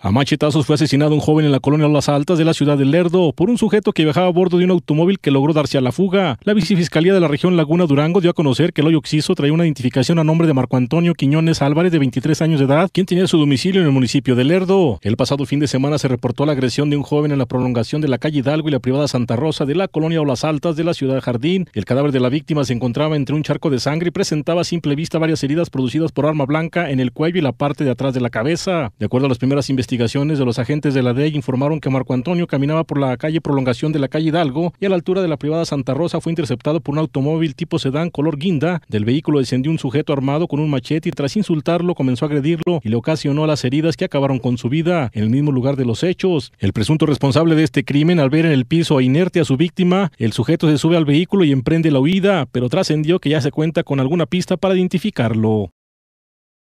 A machetazos fue asesinado un joven en la colonia Las Altas de la ciudad de Lerdo por un sujeto que viajaba a bordo de un automóvil que logró darse a la fuga. La vicefiscalía de la región Laguna Durango dio a conocer que el hoyo Oxiso traía una identificación a nombre de Marco Antonio Quiñones Álvarez de 23 años de edad, quien tenía su domicilio en el municipio de Lerdo. El pasado fin de semana se reportó la agresión de un joven en la prolongación de la calle Hidalgo y la privada Santa Rosa de la colonia Las Altas de la ciudad de Jardín. El cadáver de la víctima se encontraba entre un charco de sangre y presentaba a simple vista varias heridas producidas por arma blanca en el cuello y la parte de atrás de la cabeza. De acuerdo a las primeras investigaciones, investigaciones de los agentes de la DEI informaron que Marco Antonio caminaba por la calle prolongación de la calle Hidalgo y a la altura de la privada Santa Rosa fue interceptado por un automóvil tipo sedán color guinda. Del vehículo descendió un sujeto armado con un machete y tras insultarlo comenzó a agredirlo y le ocasionó las heridas que acabaron con su vida en el mismo lugar de los hechos. El presunto responsable de este crimen al ver en el piso a inerte a su víctima, el sujeto se sube al vehículo y emprende la huida, pero trascendió que ya se cuenta con alguna pista para identificarlo.